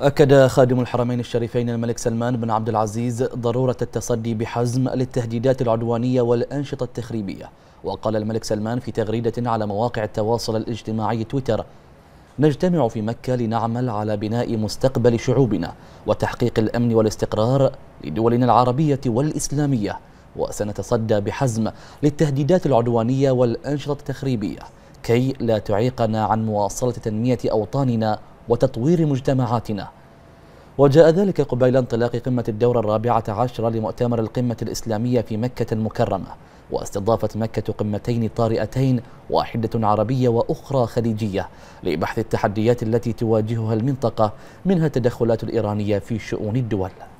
أكد خادم الحرمين الشريفين الملك سلمان بن عبد العزيز ضرورة التصدي بحزم للتهديدات العدوانية والأنشطة التخريبية وقال الملك سلمان في تغريدة على مواقع التواصل الاجتماعي تويتر نجتمع في مكة لنعمل على بناء مستقبل شعوبنا وتحقيق الأمن والاستقرار لدولنا العربية والإسلامية وسنتصدى بحزم للتهديدات العدوانية والأنشطة التخريبية كي لا تعيقنا عن مواصلة تنمية أوطاننا وتطوير مجتمعاتنا وجاء ذلك قبيل انطلاق قمة الدورة الرابعة عشرة لمؤتمر القمة الإسلامية في مكة المكرمة واستضافت مكة قمتين طارئتين واحدة عربية وأخرى خليجية لبحث التحديات التي تواجهها المنطقة منها التدخلات الإيرانية في شؤون الدول